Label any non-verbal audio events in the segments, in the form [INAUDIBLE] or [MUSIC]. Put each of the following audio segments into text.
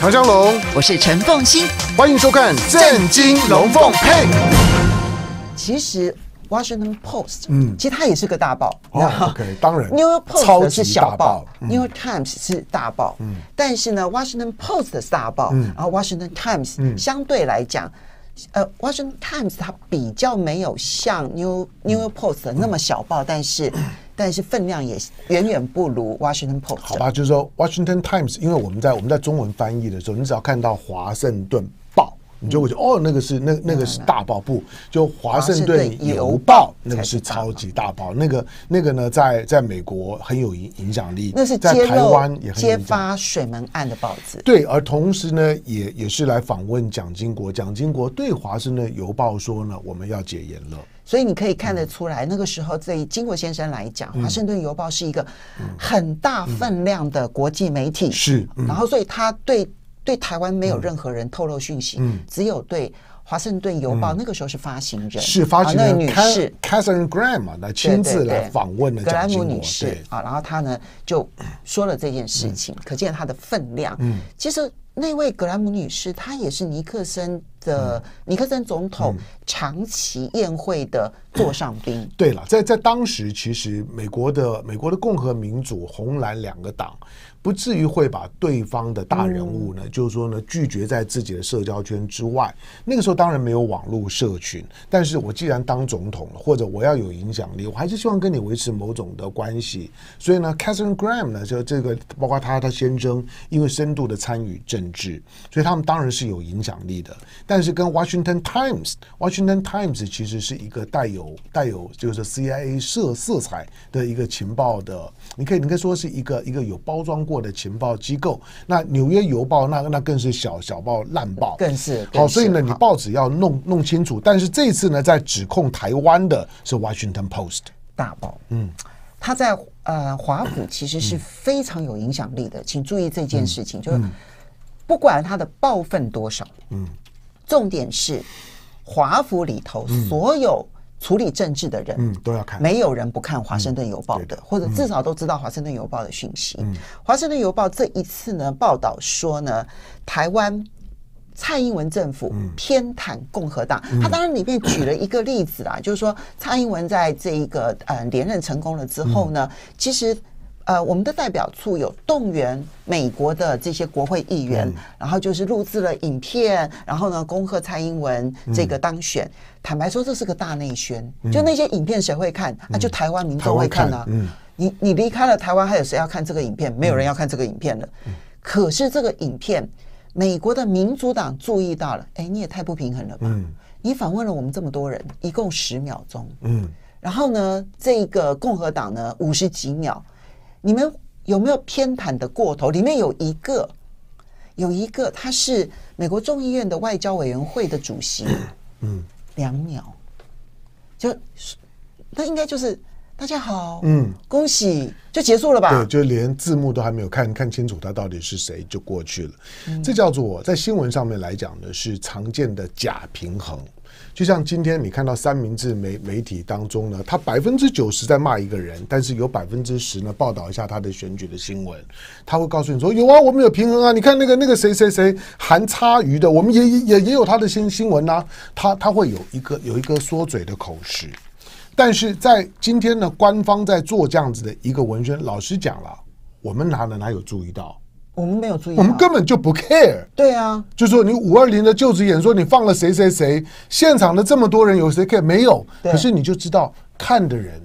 唐香龙，我是陈凤欣，欢迎收看《震惊龙凤配》。其实《Washington Post》嗯，其实它也是个大报，你知当然，《New York Post》是小报，《New York Times》是大报。嗯，但是呢，《Washington Post》是大报，然后《Washington Times》相对来讲，呃，《Washington Times》它比较没有像《New New York Post》那么小报，但是。但是分量也远远不如 Washington Post。好吧，就是说 Washington Times，因为我们在我们在中文翻译的时候，你只要看到华盛顿报，你就会觉得哦，那个是那那个是大报不？就华盛顿邮报那个是超级大报，那个那个呢，在在美国很有影影响力。那是在台湾也很揭发水门案的报纸。对，而同时呢，也也是来访问蒋经国。蒋经国对华盛顿邮报说呢，我们要解严了。所以你可以看得出来，那个时候对金国先生来讲，《华盛顿邮报》是一个很大分量的国际媒体。是。然后，所以他对对台湾没有任何人透露讯息，只有对《华盛顿邮报》那个时候是发行人。是发行人。那位女士，Catherine Graham 来亲自来访问的。格兰姆女士啊，然后她呢就说了这件事情，可见她的分量。嗯。其实那位格兰姆女士，她也是尼克森。的尼克森总统长期宴会的座上宾。对了，在在当时，其实美国的美国的共和民主红蓝两个党，不至于会把对方的大人物呢，就是说呢，拒绝在自己的社交圈之外。那个时候当然没有网络社群，但是我既然当总统了，或者我要有影响力，我还是希望跟你维持某种的关系。所以呢，Catherine Graham 呢，就这个，包括他他先生，因为深度的参与政治，所以他们当然是有影响力的，但。但是跟 Washington Times、Washington Times 其实是一个带有带有就是 CIA 色色彩的一个情报的，你可以你可以说是一个一个有包装过的情报机构。那纽约邮报那那更是小小报烂报，更是好。所以呢，你报纸要弄弄清楚。但是这次呢，在指控台湾的是 Washington Post 大报，嗯，它在呃华府其实是非常有影响力的。请注意这件事情，就是不管它的报份多少，嗯。重点是，华府里头所有处理政治的人都要看，没有人不看《华盛顿邮报》的，或者至少都知道《华盛顿邮报》的讯息。《华盛顿邮报》这一次呢，报道说呢，台湾蔡英文政府偏袒共和党，他当然里面举了一个例子啊，就是说蔡英文在这一个呃连任成功了之后呢，其实。呃，我们的代表处有动员美国的这些国会议员，然后就是录制了影片，然后呢，恭贺蔡英文这个当选。坦白说，这是个大内宣。就那些影片谁会看？那就台湾民众会看啊。嗯，你你离开了台湾，还有谁要看这个影片？没有人要看这个影片了。嗯。可是这个影片，美国的民主党注意到了。哎，你也太不平衡了吧？嗯。你访问了我们这么多人，一共十秒钟。嗯。然后呢，这个共和党呢，五十几秒。你们有没有偏袒的过头？里面有一个，有一个，他是美国众议院的外交委员会的主席，嗯，两秒，就，那应该就是。大家好，嗯，恭喜，就结束了吧？对，就连字幕都还没有看看清楚他到底是谁就过去了。这叫做在新闻上面来讲呢，是常见的假平衡。就像今天你看到三明治媒媒体当中呢，他百分之九十在骂一个人，但是有百分之十呢报道一下他的选举的新闻。他会告诉你说：“有啊，我们有平衡啊，你看那个那个谁谁谁含差余的，我们也也也有他的新新闻啊。”他他会有一个有一个缩嘴的口实。但是在今天呢，官方在做这样子的一个文宣，老实讲了，我们哪能哪有注意到？我们没有注意，我们根本就不 care。对啊，就说你五二零的就职演说，你放了谁谁谁，现场的这么多人有谁 care 没有。可是你就知道看的人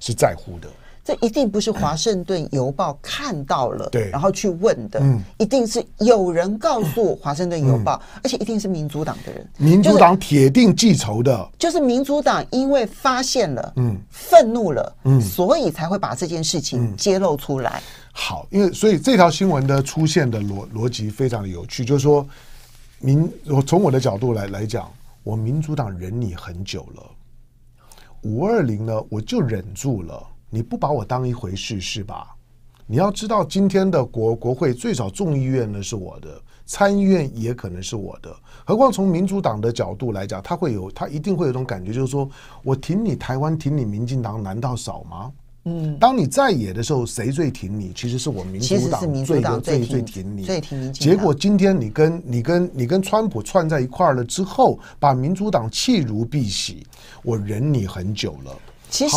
是在乎的。这一定不是《华盛顿邮报》看到了，对，然后去问的，一定是有人告诉《华盛顿邮报》，而且一定是民主党的人。民主党铁定记仇的，就是民主党因为发现了，嗯，愤怒了，嗯，所以才会把这件事情揭露出来。好，因为所以这条新闻的出现的逻逻辑非常的有趣，就是说民我从我的角度来来讲，我民主党忍你很久了，五二零呢，我就忍住了。你不把我当一回事是吧？你要知道，今天的国国会最少众议院呢是我的，参议院也可能是我的。何况从民主党的角度来讲，他会有他一定会有一种感觉，就是说我挺你台湾，挺你民进党，难道少吗？嗯，当你在野的时候，谁最挺你？其实是我民主党，最最最最挺你。最挺民进结果今天你跟你跟你跟川普串在一块了之后，把民主党弃如敝屣。我忍你很久了，其实。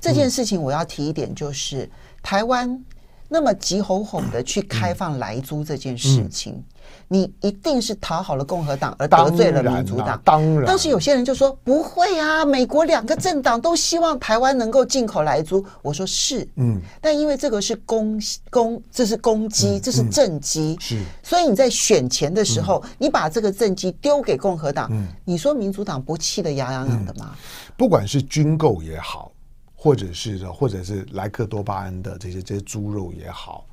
这件事情我要提一点，就是台湾那么急吼吼的去开放来租这件事情，你一定是讨好了共和党而得罪了民主党。当然，当时有些人就说不会啊，美国两个政党都希望台湾能够进口来租。我说是，嗯，但因为这个是攻攻，这是攻击，这是政绩，是，所以你在选前的时候，你把这个政绩丢给共和党，你说民主党不气得牙痒痒的吗？不管是军购也好。或者是，或者是莱克多巴胺的这些这些猪肉也好，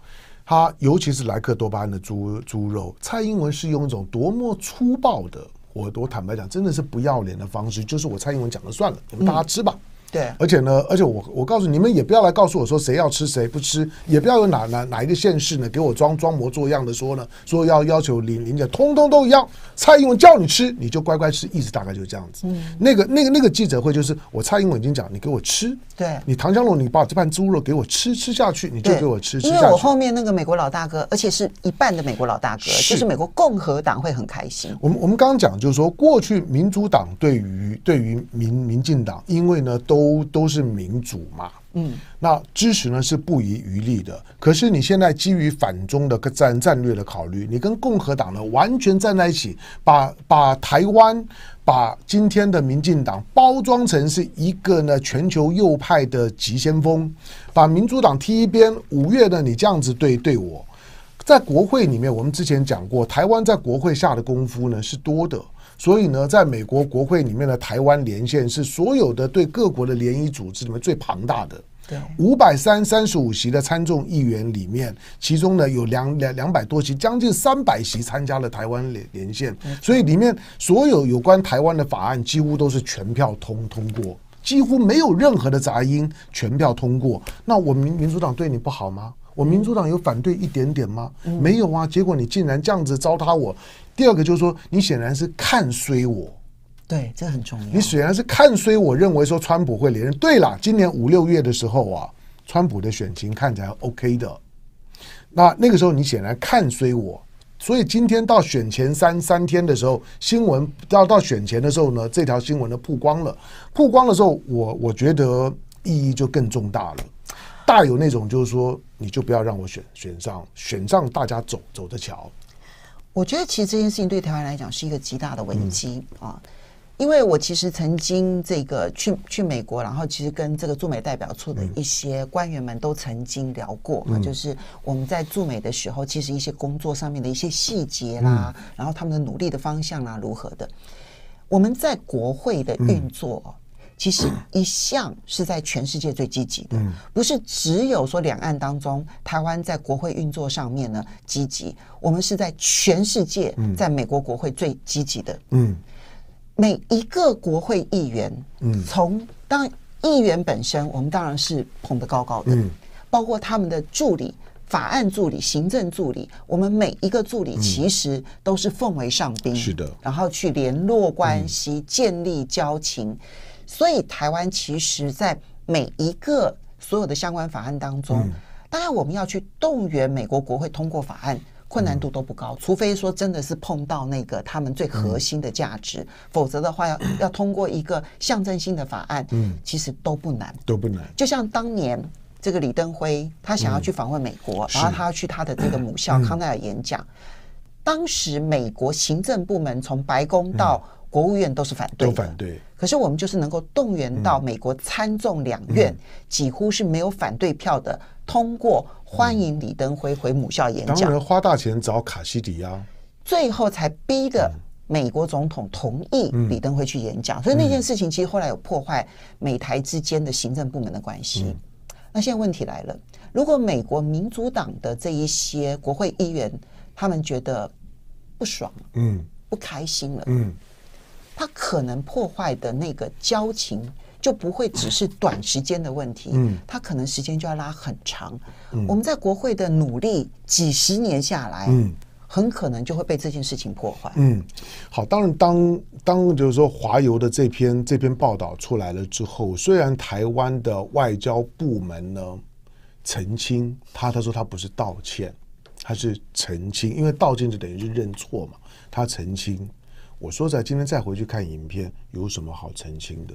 它尤其是莱克多巴胺的猪猪肉，蔡英文是用一种多么粗暴的，我我坦白讲，真的是不要脸的方式，就是我蔡英文讲了算了，你们大家吃吧。对，而且呢，而且我我告诉你们，也不要来告诉我说谁要吃谁不吃，也不要有哪哪哪一个县市呢，给我装装模作样的说呢，说要要求林林姐通通都一样。蔡英文叫你吃，你就乖乖吃，一直大概就这样子。嗯，那个那个那个记者会就是我蔡英文已经讲，你给我吃，对，你唐香龙你把这半猪肉给我吃吃下去，你就给我吃。因为我后面那个美国老大哥，而且是一半的美国老大哥，就是美国共和党会很开心。我们我们刚刚讲就是说，过去民主党对于对于民民进党，因为呢都。都都是民主嘛，嗯，那支持呢是不遗余力的。可是你现在基于反中的战战略的考虑，你跟共和党呢完全站在一起，把把台湾、把今天的民进党包装成是一个呢全球右派的急先锋，把民主党踢一边。五月呢，你这样子对对我，在国会里面，我们之前讲过，台湾在国会下的功夫呢是多的。所以呢，在美国国会里面的台湾连线是所有的对各国的联谊组织里面最庞大的，五百三三十五席的参众议员里面，其中呢有两两两百多席，将近三百席参加了台湾连连线，所以里面所有有关台湾的法案几乎都是全票通通过，几乎没有任何的杂音，全票通过。那我民民主党对你不好吗？我民主党有反对一点点吗？没有啊，结果你竟然这样子糟蹋我。第二个就是说，你显然是看衰我，对，这很重要。你显然是看衰我认为说川普会连任。对了，今年五六月的时候啊，川普的选情看起来 OK 的。那那个时候你显然看衰我，所以今天到选前三三天的时候，新闻到到选前的时候呢，这条新闻的曝光了。曝光的时候，我我觉得意义就更重大了，大有那种就是说，你就不要让我选选上，选上大家走走着瞧。我觉得其实这件事情对台湾来讲是一个极大的危机啊！因为我其实曾经这个去去美国，然后其实跟这个驻美代表处的一些官员们都曾经聊过，就是我们在驻美的时候，其实一些工作上面的一些细节啦，然后他们的努力的方向啦，如何的，我们在国会的运作。其实一向是在全世界最积极的，不是只有说两岸当中，台湾在国会运作上面呢积极。我们是在全世界，在美国国会最积极的。嗯，每一个国会议员，嗯，从当议员本身，我们当然是捧得高高的。包括他们的助理、法案助理、行政助理，我们每一个助理其实都是奉为上宾。是的，然后去联络关系，建立交情。所以台湾其实，在每一个所有的相关法案当中，当然我们要去动员美国国会通过法案，困难度都不高。除非说真的是碰到那个他们最核心的价值，否则的话要要通过一个象征性的法案，其实都不难，都不难。就像当年这个李登辉，他想要去访问美国，然后他要去他的这个母校康奈尔演讲，当时美国行政部门从白宫到。国务院都是反对，都反对。可是我们就是能够动员到美国参众两院，几乎是没有反对票的通过，欢迎李登辉回母校演讲。当然，花大钱找卡西迪啊，最后才逼的美国总统同意李登辉去演讲。所以那件事情其实后来有破坏美台之间的行政部门的关系。那现在问题来了，如果美国民主党的这一些国会议员他们觉得不爽，嗯，不开心了，嗯。他可能破坏的那个交情就不会只是短时间的问题，嗯，他可能时间就要拉很长。我们在国会的努力几十年下来，嗯，很可能就会被这件事情破坏。嗯，好，当然，当当就是说华油的这篇这篇报道出来了之后，虽然台湾的外交部门呢澄清他，他说他不是道歉，他是澄清，因为道歉就等于是认错嘛，他澄清。我说在今天再回去看影片，有什么好澄清的？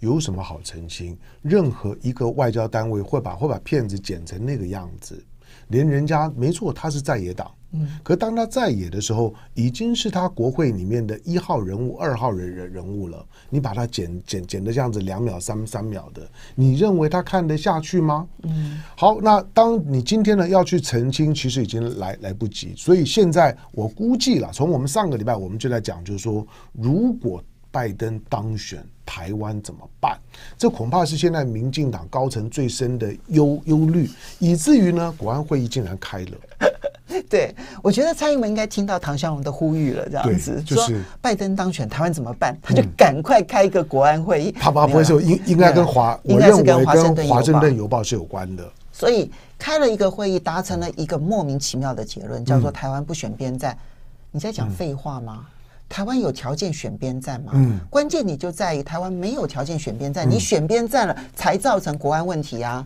有什么好澄清？任何一个外交单位会把会把骗子剪成那个样子？连人家没错，他是在野党。可当他在野的时候，已经是他国会里面的一号人物、二号人人人物了。你把他剪剪剪的这样子，两秒、三三秒的，你认为他看得下去吗？嗯，好，那当你今天呢要去澄清，其实已经来来不及。所以现在我估计了，从我们上个礼拜我们就在讲，就是说，如果拜登当选，台湾怎么办？这恐怕是现在民进党高层最深的忧忧虑，以至于呢，国安会议竟然开了。对，我觉得蔡英文应该听到唐湘龙的呼吁了，这样子，就说拜登当选台湾怎么办？他就赶快开一个国安会议。他 [LAUGHS] 不会说应应该跟华，我认为跟华盛顿华盛顿邮报是有关的。所以开了一个会议，达成了一个莫名其妙的结论，叫做台湾不选边站。你在讲废话吗？台湾有条件选边站吗？嗯，关键你就在于台湾没有条件选边站，你选边站了才造成国安问题啊。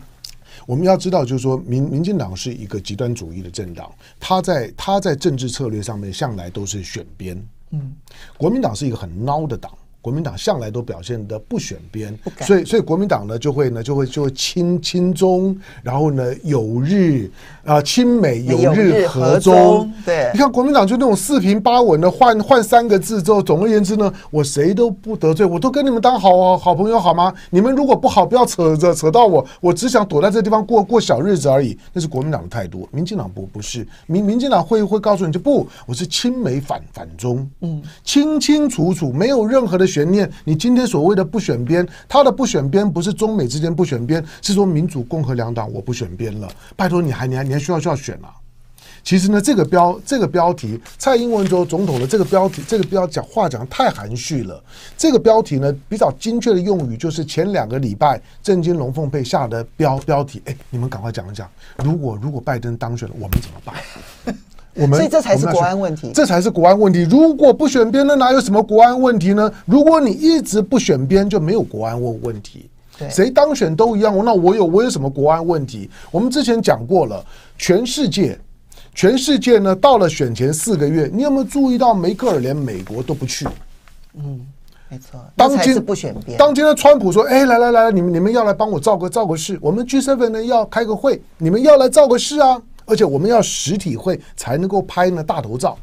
我们要知道，就是说，民民进党是一个极端主义的政党，他在他在政治策略上面向来都是选边。嗯，国民党是一个很孬的党。国民党向来都表现的不选边，所以所以国民党呢就会呢就会就会亲亲中，然后呢有日啊亲美有日和中，对，你看国民党就那种四平八稳的换换三个字之后，总而言之呢，我谁都不得罪，我都跟你们当好好朋友好吗？你们如果不好，不要扯着扯到我，我只想躲在这地方过过小日子而已，那是国民党的态度。民进党不不是民民进党会会告诉你就不，我是亲美反反中，嗯，清清楚楚没有任何的。悬念，你今天所谓的不选边，他的不选边不是中美之间不选边，是说民主共和两党我不选边了。拜托，你还你还你还需要需要选啊？其实呢，这个标这个标题蔡英文州总统的这个标题，这个标讲话讲太含蓄了。这个标题呢比较精确的用语就是前两个礼拜震惊龙凤配下的标标题。哎，你们赶快讲一讲，如果如果拜登当选了，我们怎么办？我们所以这才是国安问题，这才是国安问题。如果不选边呢，哪有什么国安问题呢？如果你一直不选边，就没有国安问问题。谁当选都一样。那我有我有什么国安问题？我们之前讲过了，全世界，全世界呢，到了选前四个月，你有没有注意到梅克尔连美国都不去？嗯，没错。当今不选边，当今的川普说：“哎，来来来，你们你们要来帮我造个造个势，我们 seven 呢要开个会，你们要来造个势啊。”而且我们要实体会才能够拍呢大头照，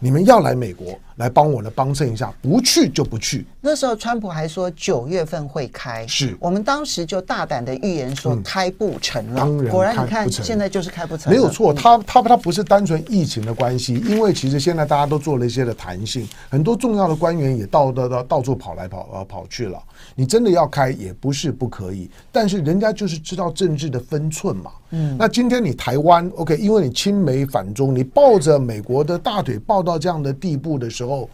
你们要来美国。来帮我呢帮衬一下，不去就不去。那时候川普还说九月份会开，是我们当时就大胆的预言说开不成了。当然果然你看现在就是开不成了。没有错，他他他不是单纯疫情的关系，因为其实现在大家都做了一些的弹性，很多重要的官员也到到到到处跑来跑呃跑去了。你真的要开也不是不可以，但是人家就是知道政治的分寸嘛。嗯，那今天你台湾 OK，因为你亲美反中，你抱着美国的大腿抱到这样的地步的时候。后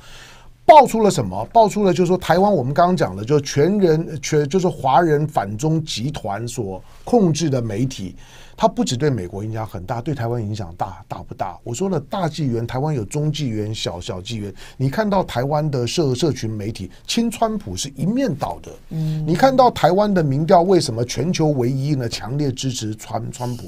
爆出了什么？爆出了就是说，台湾我们刚刚讲的，就是全人全就是华人反中集团所控制的媒体，它不止对美国影响很大，对台湾影响大大不大。我说了，大纪元台湾有中纪元，小小纪元。你看到台湾的社社群媒体亲川普是一面倒的，嗯，你看到台湾的民调为什么全球唯一呢？强烈支持川川普。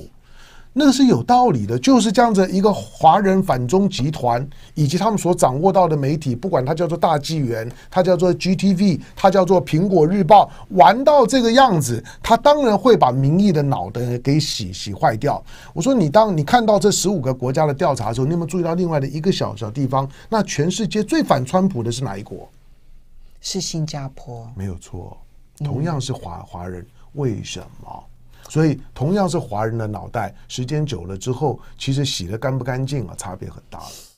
那是有道理的，就是这样子一个华人反中集团，以及他们所掌握到的媒体，不管它叫做大纪元，它叫做 GTV，它叫做苹果日报，玩到这个样子，他当然会把民意的脑袋给洗洗坏掉。我说你当你看到这十五个国家的调查的时候，你有没有注意到另外的一个小小地方？那全世界最反川普的是哪一国？是新加坡，没有错，同样是华华人，为什么？所以，同样是华人的脑袋，时间久了之后，其实洗得干不干净啊，差别很大了。